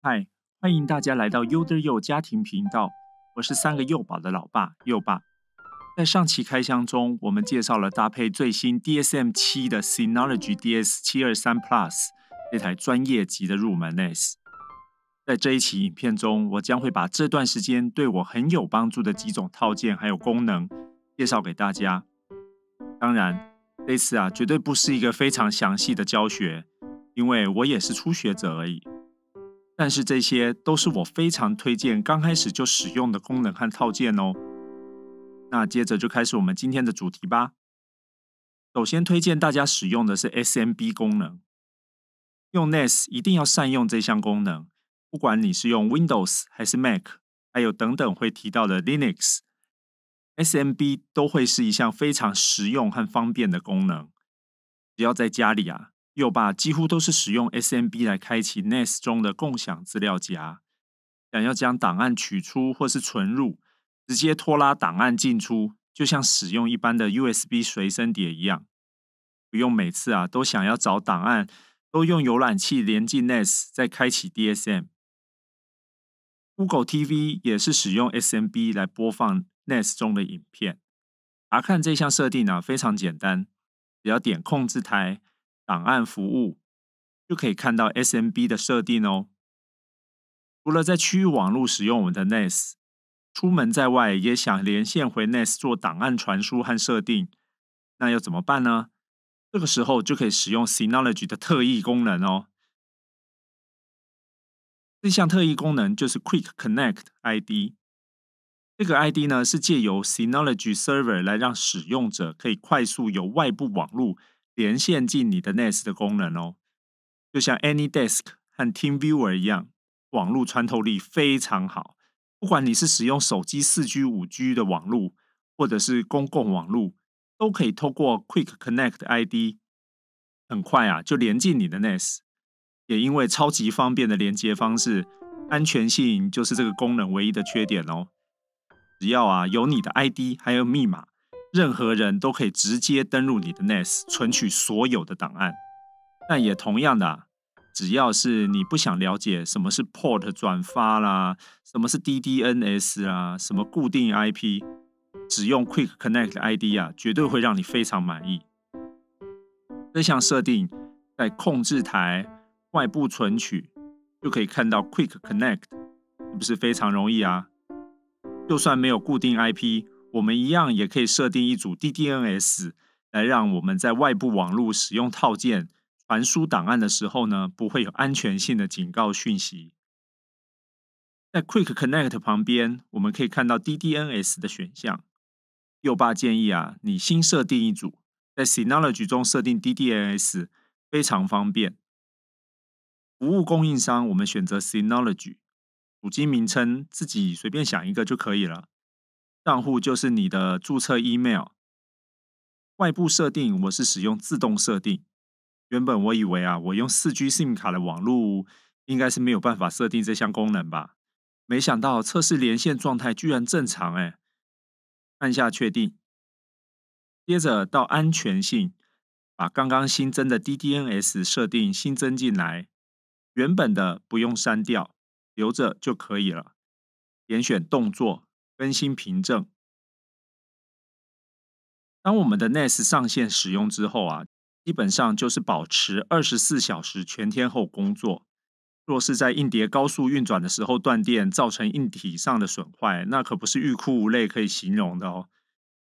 嗨，欢迎大家来到优德幼家庭频道，我是三个幼宝的老爸幼爸。在上期开箱中，我们介绍了搭配最新 DSM 七的 Synology DS 七二三 Plus 这台专业级的入门 NAS。在这一期影片中，我将会把这段时间对我很有帮助的几种套件还有功能介绍给大家。当然，这次啊绝对不是一个非常详细的教学，因为我也是初学者而已。但是这些都是我非常推荐刚开始就使用的功能和套件哦。那接着就开始我们今天的主题吧。首先推荐大家使用的是 SMB 功能，用 NAS 一定要善用这项功能。不管你是用 Windows 还是 Mac，还有等等会提到的 Linux，SMB 都会是一项非常实用和方便的功能。只要在家里啊。有把几乎都是使用 SMB 来开启 NAS 中的共享资料夹，想要将档案取出或是存入，直接拖拉档案进出，就像使用一般的 USB 随身碟一样，不用每次啊都想要找档案，都用浏览器连进 NAS 再开启 DSM。Google TV 也是使用 SMB 来播放 NAS 中的影片。查看这项设定呢，非常简单，只要点控制台。档案服务就可以看到 SMB 的设定哦。除了在区域网络使用我们的 NAS，出门在外也想连线回 NAS 做档案传输和设定，那要怎么办呢？这个时候就可以使用 Synology 的特异功能哦。这项特异功能就是 Quick Connect ID。这个 ID 呢，是借由 Synology Server 来让使用者可以快速由外部网络。连线进你的 Nest 的功能哦，就像 AnyDesk 和 TeamViewer 一样，网络穿透力非常好。不管你是使用手机四 G、五 G 的网络，或者是公共网络，都可以通过 Quick Connect ID 很快啊就连进你的 Nest。也因为超级方便的连接方式，安全性就是这个功能唯一的缺点哦。只要啊有你的 ID 还有密码。任何人都可以直接登录你的 NAS 存取所有的档案，但也同样的，只要是你不想了解什么是 Port 转发啦，什么是 DDNS 啊，什么固定 IP，只用 Quick Connect ID 啊，绝对会让你非常满意。这项设定在控制台外部存取就可以看到 Quick Connect，是不是非常容易啊？就算没有固定 IP。我们一样也可以设定一组 DDNS，来让我们在外部网络使用套件传输档案的时候呢，不会有安全性的警告讯息。在 Quick Connect 旁边，我们可以看到 DDNS 的选项。右巴建议啊，你新设定一组，在 Synology 中设定 DDNS 非常方便。服务供应商我们选择 Synology，主机名称自己随便想一个就可以了。账户就是你的注册 email，外部设定我是使用自动设定。原本我以为啊，我用四 G SIM 卡的网络，应该是没有办法设定这项功能吧？没想到测试连线状态居然正常，哎，按下确定，接着到安全性，把刚刚新增的 DDNS 设定新增进来，原本的不用删掉，留着就可以了。点选动作。更新凭证。当我们的 NAS 上线使用之后啊，基本上就是保持二十四小时全天候工作。若是在硬碟高速运转的时候断电，造成硬体上的损坏，那可不是欲哭无泪可以形容的哦。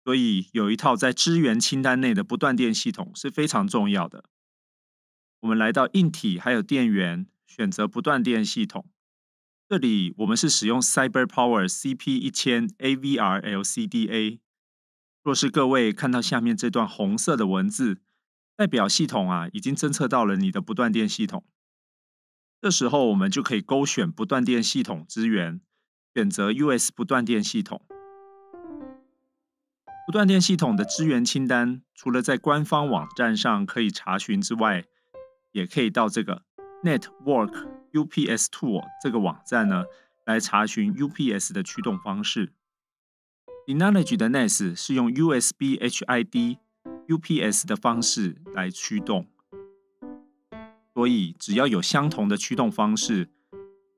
所以有一套在支援清单内的不断电系统是非常重要的。我们来到硬体还有电源，选择不断电系统。这里我们是使用 CyberPower CP 一千 AVR LCDA。若是各位看到下面这段红色的文字，代表系统啊已经侦测到了你的不断电系统。这时候我们就可以勾选不断电系统资源，选择 US 不断电系统。不断电系统的资源清单，除了在官方网站上可以查询之外，也可以到这个 Network。UPS Tool 这个网站呢，来查询 UPS 的驱动方式。Innage 的 NAS 是用 USB HID UPS 的方式来驱动，所以只要有相同的驱动方式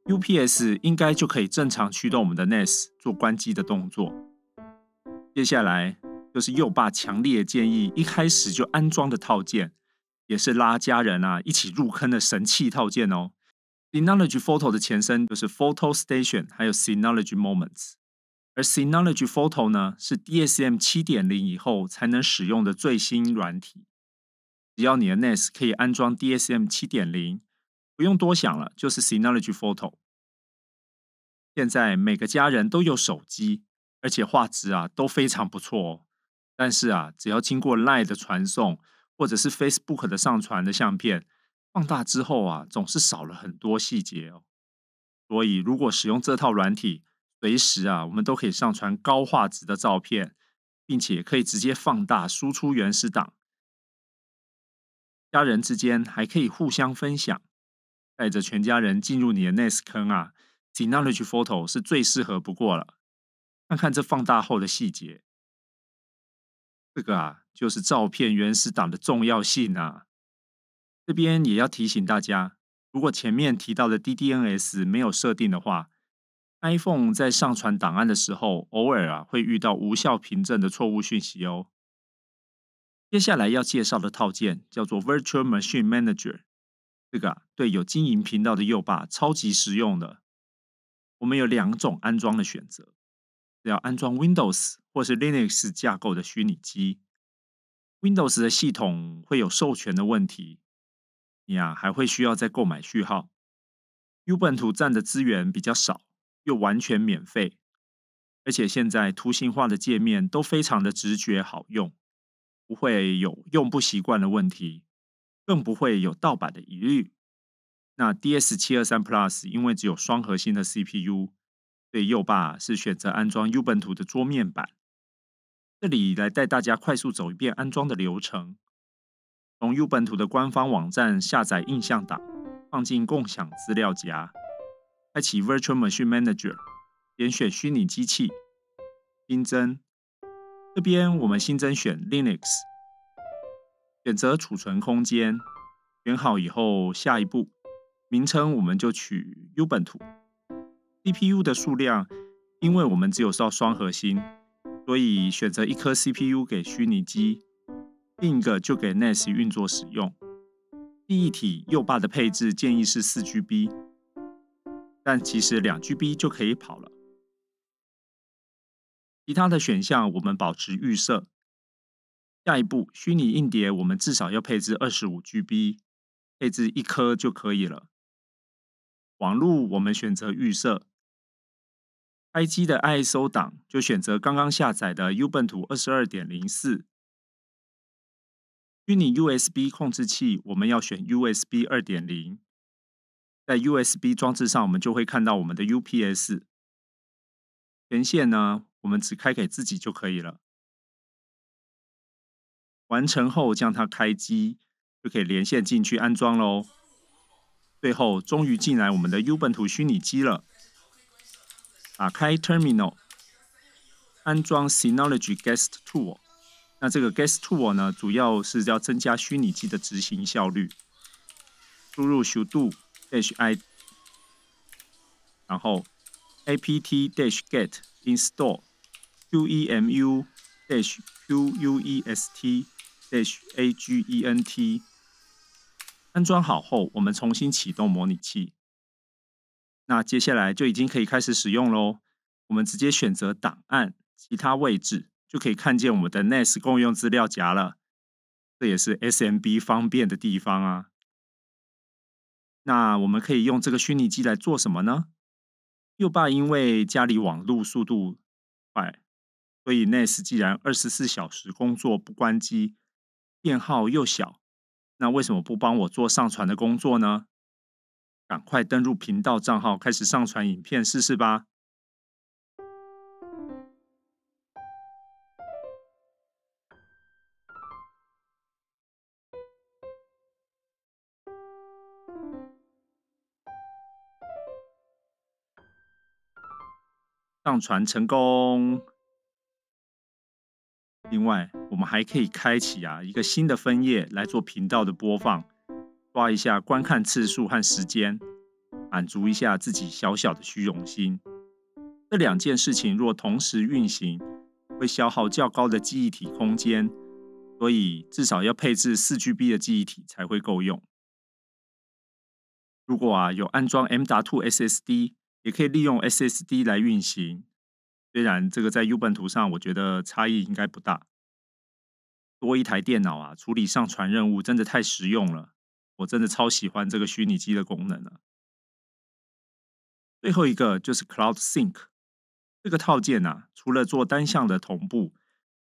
，UPS 应该就可以正常驱动我们的 NAS 做关机的动作。接下来就是右爸强烈建议一开始就安装的套件，也是拉家人啊一起入坑的神器套件哦。Synology Photo 的前身就是 Photo Station，还有 Synology Moments，而 Synology Photo 呢是 DSM 七点零以后才能使用的最新软体。只要你的 NAS 可以安装 DSM 七点零，不用多想了，就是 Synology Photo。现在每个家人都有手机，而且画质啊都非常不错哦。但是啊，只要经过 Line 的传送，或者是 Facebook 的上传的相片。放大之后啊，总是少了很多细节哦。所以，如果使用这套软体，随时啊，我们都可以上传高画质的照片，并且可以直接放大输出原始档。家人之间还可以互相分享，带着全家人进入你的 Next 坑啊 k n o l o g y Photo 是最适合不过了。看看这放大后的细节，这个啊，就是照片原始档的重要性啊。这边也要提醒大家，如果前面提到的 DDNS 没有设定的话，iPhone 在上传档案的时候，偶尔啊会遇到无效凭证的错误讯息哦。接下来要介绍的套件叫做 Virtual Machine Manager，这个对有经营频道的右爸超级实用的。我们有两种安装的选择，要安装 Windows 或是 Linux 架构的虚拟机。Windows 的系统会有授权的问题。你啊，还会需要再购买序号。Ubuntu 站的资源比较少，又完全免费，而且现在图形化的界面都非常的直觉好用，不会有用不习惯的问题，更不会有盗版的疑虑。那 D S 七二三 Plus 因为只有双核心的 C P U，对右霸是选择安装 Ubuntu 的桌面版，这里来带大家快速走一遍安装的流程。从 Ubuntu 的官方网站下载印象档，放进共享资料夹。开启 Virtual Machine Manager，点选虚拟机器，新增。这边我们新增选 Linux，选择储存空间，选好以后下一步。名称我们就取 Ubuntu。CPU 的数量，因为我们只有烧双核心，所以选择一颗 CPU 给虚拟机。另一个就给 NAS 运作使用。第一体右坝的配置建议是 4GB，但其实两 g b 就可以跑了。其他的选项我们保持预设。下一步，虚拟硬碟我们至少要配置 25GB，配置一颗就可以了。网络我们选择预设。开机的 ISO 档就选择刚刚下载的 Ubuntu 22.04。虚拟 USB 控制器，我们要选 USB 二点零。在 USB 装置上，我们就会看到我们的 UPS。连线呢，我们只开给自己就可以了。完成后，将它开机，就可以连线进去安装喽。最后，终于进来我们的 Ubuntu 虚拟机了。打开 Terminal，安装 Synology Guest Tool。那这个 Guest Tool 呢，主要是要增加虚拟机的执行效率。输入 sudo hi，然后 apt dash get install qemu dash quest dash agent。安装好后，我们重新启动模拟器。那接下来就已经可以开始使用喽。我们直接选择档案其他位置。就可以看见我们的 NAS 共用资料夹了，这也是 SMB 方便的地方啊。那我们可以用这个虚拟机来做什么呢？右爸因为家里网络速度快，所以 NAS 既然二十四小时工作不关机，电耗又小，那为什么不帮我做上传的工作呢？赶快登入频道账号开始上传影片试试吧。上传成功。另外，我们还可以开启啊一个新的分页来做频道的播放，抓一下观看次数和时间，满足一下自己小小的虚荣心。这两件事情若同时运行，会消耗较高的记忆体空间，所以至少要配置四 G B 的记忆体才会够用。如果啊有安装 M w S S D。也可以利用 SSD 来运行，虽然这个在 Ubuntu 上，我觉得差异应该不大。多一台电脑啊，处理上传任务真的太实用了，我真的超喜欢这个虚拟机的功能了。最后一个就是 Cloud Sync 这个套件呐，除了做单向的同步，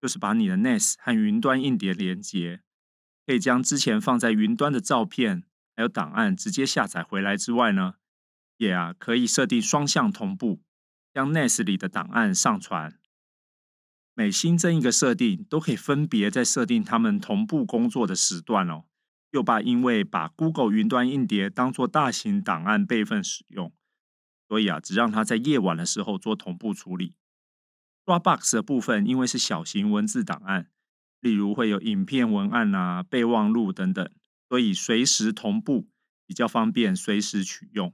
就是把你的 NAS 和云端硬碟连接，可以将之前放在云端的照片还有档案直接下载回来之外呢。也啊可以设定双向同步，将 NAS 里的档案上传。每新增一个设定，都可以分别在设定他们同步工作的时段哦。又把因为把 Google 云端硬碟当做大型档案备份使用，所以啊只让它在夜晚的时候做同步处理。Roblox 的部分因为是小型文字档案，例如会有影片文案啊、备忘录等等，所以随时同步比较方便，随时取用。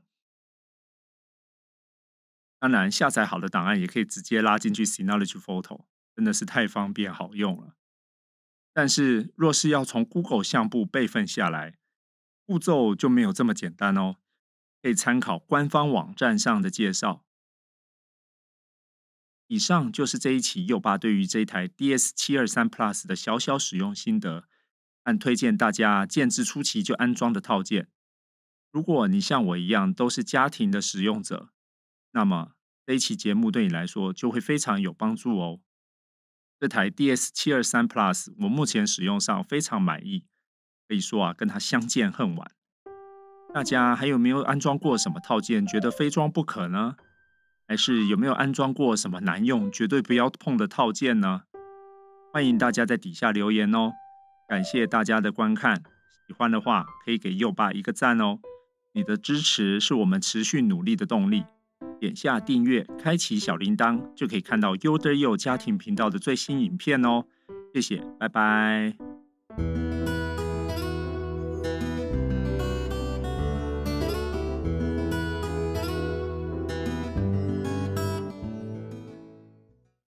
当然，下载好的档案也可以直接拉进去 Synology Photo，真的是太方便好用了。但是，若是要从 Google 相簿备份下来，步骤就没有这么简单哦。可以参考官方网站上的介绍。以上就是这一期右爸对于这台 DS 七二三 Plus 的小小使用心得，按推荐大家建置初期就安装的套件。如果你像我一样都是家庭的使用者。那么这一期节目对你来说就会非常有帮助哦。这台 D S 七二三 Plus 我目前使用上非常满意，可以说啊，跟它相见恨晚。大家还有没有安装过什么套件，觉得非装不可呢？还是有没有安装过什么难用、绝对不要碰的套件呢？欢迎大家在底下留言哦。感谢大家的观看，喜欢的话可以给右爸一个赞哦。你的支持是我们持续努力的动力。点下订阅，开启小铃铛，就可以看到优德优家庭频道的最新影片哦。谢谢，拜拜。